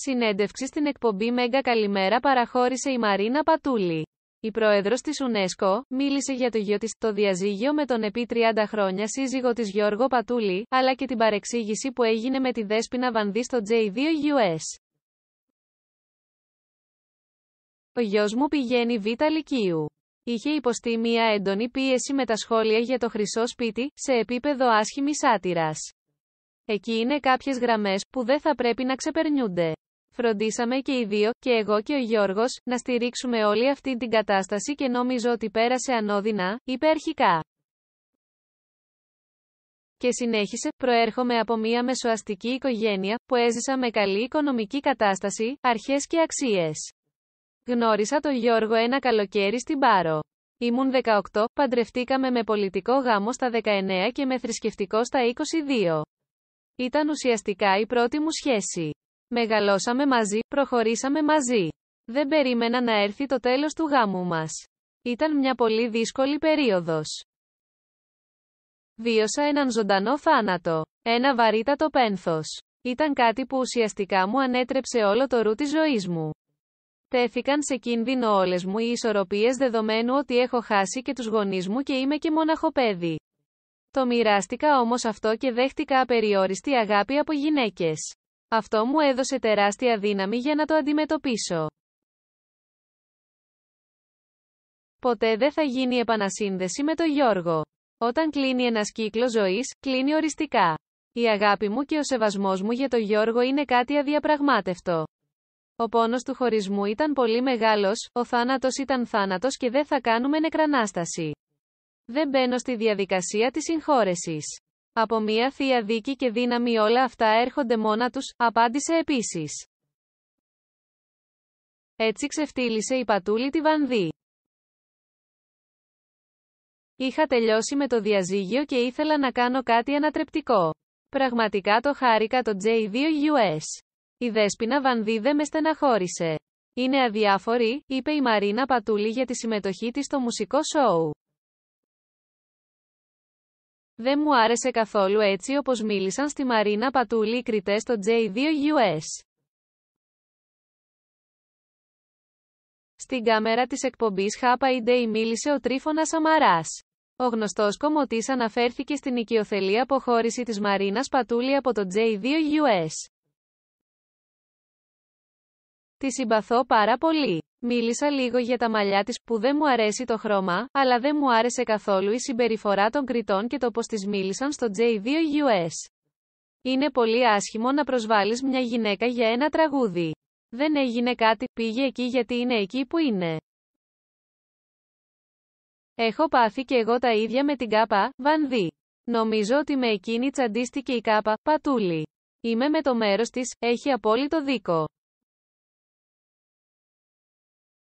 Συνέντευξη στην εκπομπή Μέγκα Καλημέρα παραχώρησε η Μαρίνα Πατούλη. Η πρόεδρος της UNESCO μίλησε για το γιο της, το διαζύγιο με τον επί 30 χρόνια σύζυγο της Γιώργο Πατούλη, αλλά και την παρεξήγηση που έγινε με τη δέσπινα βανδί στο J2US. Ο γιος μου πηγαίνει β' Λυκείου. Είχε υποστεί μία έντονη πίεση με τα σχόλια για το χρυσό σπίτι, σε επίπεδο άσχημης άτυρα. Εκεί είναι κάποιες γραμμές που δεν θα πρέπει να ξεπερνούνται φροντίσαμε και οι δύο, και εγώ και ο Γιώργος, να στηρίξουμε όλη αυτή την κατάσταση και νόμιζω ότι πέρασε ανώδυνα, υπερχικά. Και συνέχισε, προέρχομαι από μια μεσοαστική οικογένεια, που έζησα με καλή οικονομική κατάσταση, αρχές και αξίες. Γνώρισα τον Γιώργο ένα καλοκαίρι στην Πάρο. Ήμουν 18, παντρευτήκαμε με πολιτικό γάμο στα 19 και με θρησκευτικό στα 22. Ήταν ουσιαστικά η πρώτη μου σχέση. Μεγαλώσαμε μαζί, προχωρήσαμε μαζί. Δεν περίμενα να έρθει το τέλος του γάμου μας. Ήταν μια πολύ δύσκολη περίοδος. Βίωσα έναν ζωντανό θάνατο. Ένα βαρύτατο πένθος. Ήταν κάτι που ουσιαστικά μου ανέτρεψε όλο το ρου της ζωής μου. Τέθηκαν σε κίνδυνο όλες μου οι ισορροπίες δεδομένου ότι έχω χάσει και τους γονείς μου και είμαι και μοναχοπέδι. Το μοιράστηκα όμως αυτό και δέχτηκα απεριόριστη αγάπη από γυναίκες. Αυτό μου έδωσε τεράστια δύναμη για να το αντιμετωπίσω. Ποτέ δεν θα γίνει επανασύνδεση με το Γιώργο. Όταν κλείνει ένας κύκλος ζωής, κλείνει οριστικά. Η αγάπη μου και ο σεβασμός μου για το Γιώργο είναι κάτι αδιαπραγμάτευτο. Ο πόνος του χωρισμού ήταν πολύ μεγάλος, ο θάνατος ήταν θάνατος και δεν θα κάνουμε νεκρανάσταση. Δεν μπαίνω στη διαδικασία της συγχώρεσης. Από μια θεία δίκη και δύναμη όλα αυτά έρχονται μόνα τους, απάντησε επίσης. Έτσι ξεφτύλισε η πατούλη τη βανδύ. Είχα τελειώσει με το διαζύγιο και ήθελα να κάνω κάτι ανατρεπτικό. Πραγματικά το χάρηκα το J2US. Η δέσποινα Βανδύ δεν με στεναχώρησε. Είναι αδιάφορη, είπε η Μαρίνα Πατούλη για τη συμμετοχή της στο μουσικό σόου. Δεν μου άρεσε καθόλου έτσι όπως μίλησαν στη Μαρίνα Πατούλη οι κριτές στο J2US. Στην κάμερα της εκπομπής Χάπα Day μίλησε ο Τρίφωνας Αμαράς. Ο γνωστός κομμωτής αναφέρθηκε στην οικειοθελή αποχώρηση της Μαρίνας Πατούλη από το J2US. Τη συμπαθώ πάρα πολύ. Μίλησα λίγο για τα μαλλιά της που δεν μου αρέσει το χρώμα, αλλά δεν μου άρεσε καθόλου η συμπεριφορά των κριτών και το πως τις μίλησαν στο J2US. Είναι πολύ άσχημο να προσβάλλεις μια γυναίκα για ένα τραγούδι. Δεν έγινε κάτι, πήγε εκεί γιατί είναι εκεί που είναι. Έχω πάθει και εγώ τα ίδια με την κάπα, Βανδί. Νομίζω ότι με εκείνη τσαντίστηκε η κάπα, Πατούλη. Είμαι με το μέρος της, έχει απόλυτο δίκο.